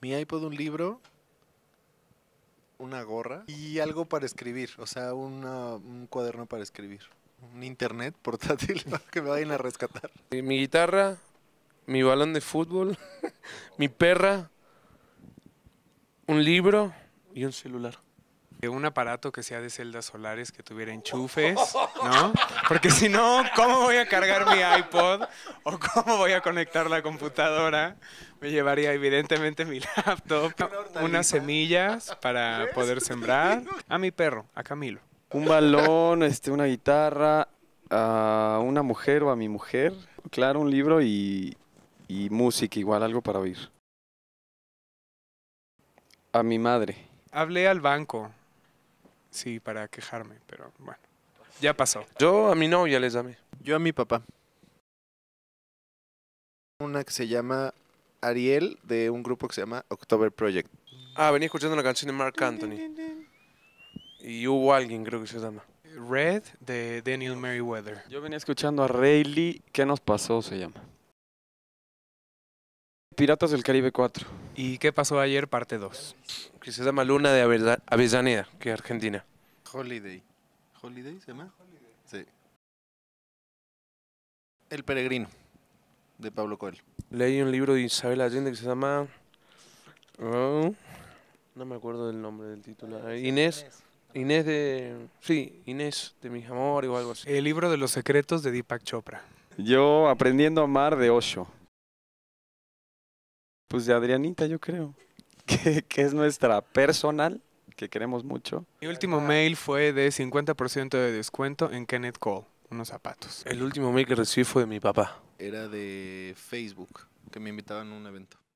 mi iPod un libro, una gorra y algo para escribir, o sea, un cuaderno para escribir, un internet portátil que me vayan a rescatar. Mi guitarra, mi balón de fútbol, mi perra, un libro y un celular un aparato que sea de celdas solares, que tuviera enchufes, ¿no? Porque si no, ¿cómo voy a cargar mi iPod? ¿O cómo voy a conectar la computadora? Me llevaría evidentemente mi laptop, unas semillas para poder sembrar, a mi perro, a Camilo. Un balón, este, una guitarra, a una mujer o a mi mujer, claro, un libro y música, igual algo para oír. A mi madre. Hablé al banco Sí, para quejarme, pero bueno. Ya pasó. Yo a mi novia les llamé. Yo a mi papá. Una que se llama Ariel, de un grupo que se llama October Project. Ah, venía escuchando la canción de Mark Anthony. Y hubo alguien, creo que se llama. Red, de Daniel Merriweather. Yo venía escuchando a Rayleigh, ¿qué nos pasó? Se llama. Piratas del Caribe 4. ¿Y qué pasó ayer, parte 2? Que se llama Luna de Avellaneda, que es Argentina. Holiday. ¿Holiday se llama? Sí. El peregrino, de Pablo Coelho. Leí un libro de Isabel Allende que se llama... Oh, no me acuerdo del nombre del título. Ah, Inés. Inés de... Sí, Inés de mis amor o algo así. El libro de los secretos de Deepak Chopra. Yo aprendiendo a amar de Osho pues de Adrianita, yo creo, que, es nuestra personal, que queremos mucho. Mi último mail fue de 50% de descuento en Kenneth Cole, unos zapatos. El último mail que recibí fue de mi papá. Era de Facebook, que me invitaban a un evento.